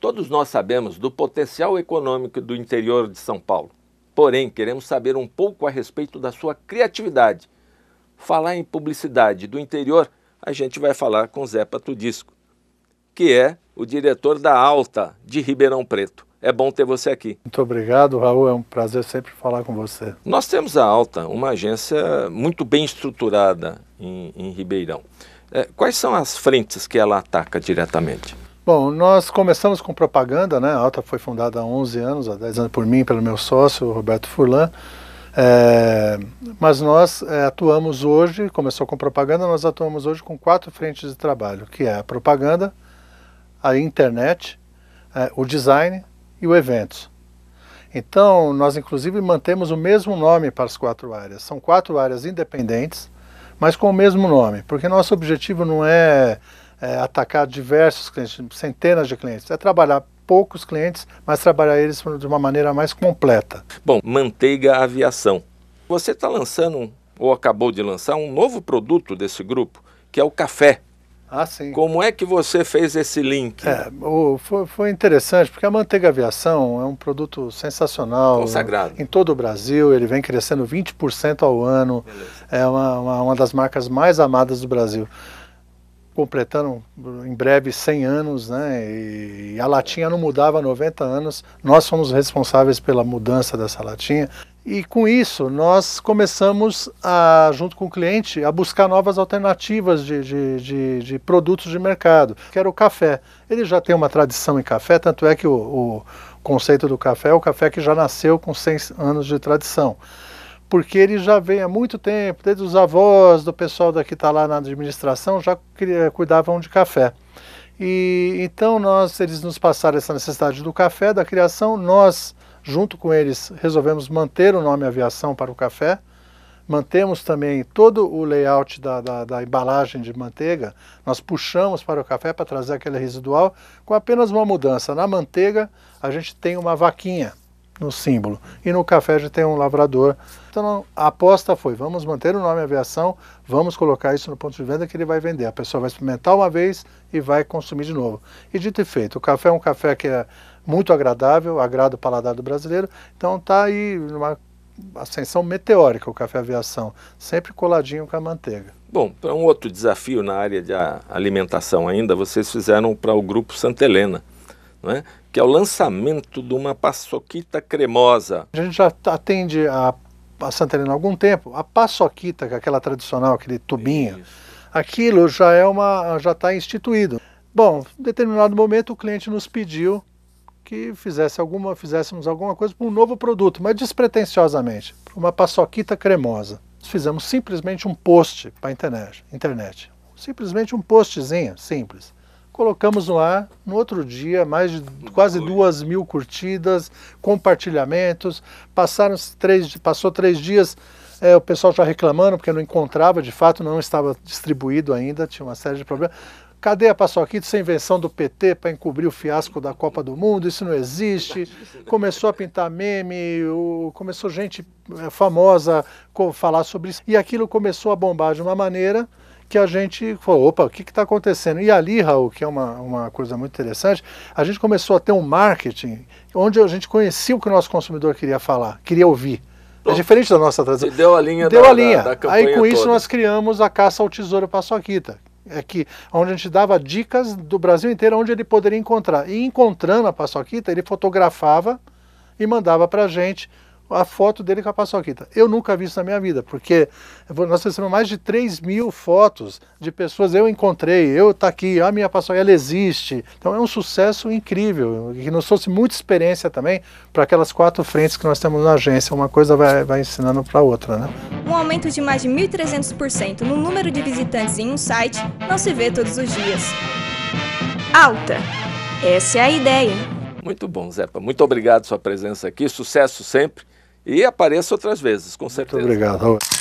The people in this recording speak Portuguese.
Todos nós sabemos do potencial econômico do interior de São Paulo. Porém, queremos saber um pouco a respeito da sua criatividade. Falar em publicidade do interior, a gente vai falar com Zé Patudisco, que é o diretor da Alta de Ribeirão Preto. É bom ter você aqui. Muito obrigado, Raul. É um prazer sempre falar com você. Nós temos a Alta, uma agência muito bem estruturada em, em Ribeirão. É, quais são as frentes que ela ataca diretamente? Bom, nós começamos com propaganda, né? A Alta foi fundada há 11 anos, há 10 anos por mim, pelo meu sócio, Roberto Furlan. É, mas nós é, atuamos hoje, começou com propaganda, nós atuamos hoje com quatro frentes de trabalho, que é a propaganda, a internet, é, o design e o evento. Então, nós inclusive mantemos o mesmo nome para as quatro áreas. São quatro áreas independentes, mas com o mesmo nome, porque nosso objetivo não é é, atacar diversos clientes, centenas de clientes, é trabalhar poucos clientes, mas trabalhar eles de uma maneira mais completa. Bom, Manteiga Aviação. Você está lançando, ou acabou de lançar, um novo produto desse grupo, que é o café. Ah, sim. Como é que você fez esse link? É, o, foi, foi, interessante, porque a Manteiga Aviação é um produto sensacional. Consagrado. Em, todo o Brasil, ele vem crescendo 20% ao ano. Beleza. É uma, uma, uma das marcas mais amadas do Brasil completando em breve 100 anos, né? E a latinha não mudava há 90 anos. Nós fomos responsáveis pela mudança dessa latinha. E com isso, nós começamos, a, junto com o cliente, a buscar novas alternativas de, de, de, de produtos de mercado, que era o café. Ele já tem uma tradição em café, tanto é que o, o conceito do café é o café que já nasceu com 100 anos de tradição porque ele já vem há muito tempo, desde os avós do pessoal daqui está lá na administração, já cuidavam de café. E então nós, eles nos passaram essa necessidade do café, da criação, nós, junto com eles, resolvemos manter o nome aviação para o café, mantemos também todo o layout da, da, da embalagem de manteiga, nós puxamos para o café para trazer aquele residual, com apenas uma mudança. Na manteiga, a gente tem uma vaquinha, no símbolo. E no café já tem um lavrador. Então a aposta foi: vamos manter o nome aviação, vamos colocar isso no ponto de venda que ele vai vender. A pessoa vai experimentar uma vez e vai consumir de novo. E dito e feito, o café é um café que é muito agradável, agrada o paladar do brasileiro. Então está aí uma ascensão meteórica o café aviação, sempre coladinho com a manteiga. Bom, para um outro desafio na área de alimentação ainda, vocês fizeram para o grupo Santa Helena né? que é o lançamento de uma paçoquita cremosa. A gente já atende a, a Santa Helena há algum tempo. A paçoquita, é aquela tradicional, aquele tubinho, Isso. aquilo já é uma já está instituído. Bom, em determinado momento o cliente nos pediu que fizesse alguma, fizéssemos alguma coisa para um novo produto, mas despretensiosamente, uma paçoquita cremosa. Nós fizemos simplesmente um post para a internet, internet. Simplesmente um postzinho, simples colocamos no ar. No outro dia, mais de quase duas mil curtidas, compartilhamentos. Passaram três, passou três dias, é, o pessoal já reclamando porque não encontrava, de fato não estava distribuído ainda, tinha uma série de problemas. Cadê a Paçoquita sem é invenção do PT para encobrir o fiasco da Copa do Mundo? Isso não existe. Começou a pintar meme, o... começou gente é, famosa falar sobre isso. E aquilo começou a bombar de uma maneira que a gente falou, opa, o que está acontecendo? E ali, Raul, que é uma, uma coisa muito interessante, a gente começou a ter um marketing onde a gente conhecia o que o nosso consumidor queria falar, queria ouvir. É diferente da nossa tradição. Deu a linha. Deu da, a linha. Da, da Aí com isso nós criamos a caça ao tesouro paçoquita, é que onde a gente dava dicas do Brasil inteiro onde ele poderia encontrar. E encontrando a paçoquita, ele fotografava e mandava para a gente a foto dele com a paçoquita. Tá? Eu nunca vi isso na minha vida, porque nós recebemos mais de 3 mil fotos de pessoas. Eu encontrei, eu tá aqui, a minha paçoquita, ela existe. Então é um sucesso incrível, que nos trouxe muita experiência também para aquelas quatro frentes que nós temos na agência. Uma coisa vai, vai ensinando para outra, né? Um aumento de mais de 1.300% no número de visitantes em um site não se vê todos os dias. Alta. Essa é a ideia. Muito bom, Zepa. Muito obrigado pela sua presença aqui. Sucesso sempre e apareça outras vezes, com certeza. Muito obrigado.